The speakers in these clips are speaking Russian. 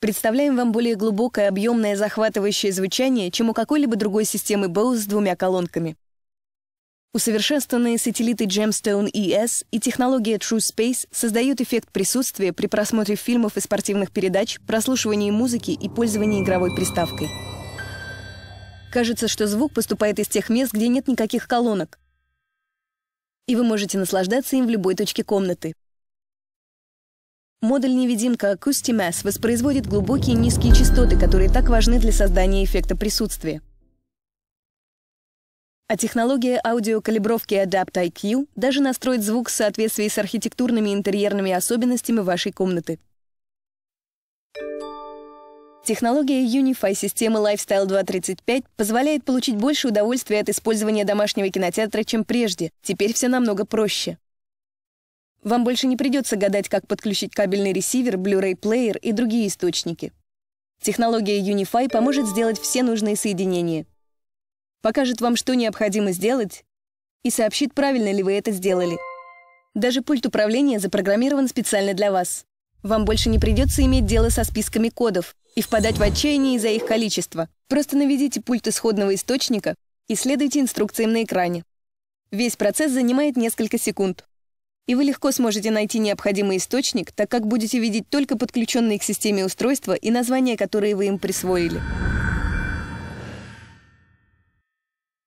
Представляем вам более глубокое, объемное, захватывающее звучание, чем у какой-либо другой системы Bose с двумя колонками. Усовершенствованные сателлиты Gemstone ES и технология True Space создают эффект присутствия при просмотре фильмов и спортивных передач, прослушивании музыки и пользовании игровой приставкой. Кажется, что звук поступает из тех мест, где нет никаких колонок. И вы можете наслаждаться им в любой точке комнаты. Модуль-невидимка Акустимас воспроизводит глубокие низкие частоты, которые так важны для создания эффекта присутствия. А технология аудиокалибровки Adapt IQ даже настроит звук в соответствии с архитектурными и интерьерными особенностями вашей комнаты. Технология Unify системы Lifestyle 235 позволяет получить больше удовольствия от использования домашнего кинотеатра, чем прежде. Теперь все намного проще. Вам больше не придется гадать, как подключить кабельный ресивер, Blu-ray-плеер и другие источники. Технология Unify поможет сделать все нужные соединения. Покажет вам, что необходимо сделать, и сообщит, правильно ли вы это сделали. Даже пульт управления запрограммирован специально для вас. Вам больше не придется иметь дело со списками кодов и впадать в отчаяние из-за их количества. Просто наведите пульт исходного источника и следуйте инструкциям на экране. Весь процесс занимает несколько секунд и вы легко сможете найти необходимый источник, так как будете видеть только подключенные к системе устройства и названия, которые вы им присвоили.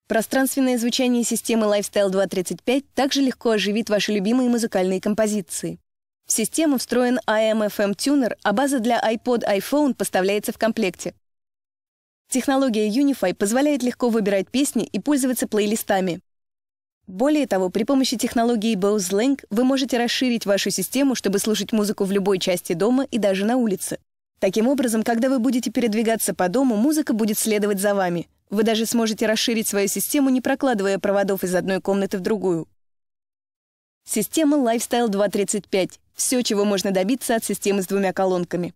Пространственное звучание системы Lifestyle 235 также легко оживит ваши любимые музыкальные композиции. В систему встроен AM-FM тюнер, эм эм а база для iPod iPhone поставляется в комплекте. Технология Unify позволяет легко выбирать песни и пользоваться плейлистами. Более того, при помощи технологии Bose Link вы можете расширить вашу систему, чтобы слушать музыку в любой части дома и даже на улице. Таким образом, когда вы будете передвигаться по дому, музыка будет следовать за вами. Вы даже сможете расширить свою систему, не прокладывая проводов из одной комнаты в другую. Система Lifestyle 235 — все, чего можно добиться от системы с двумя колонками.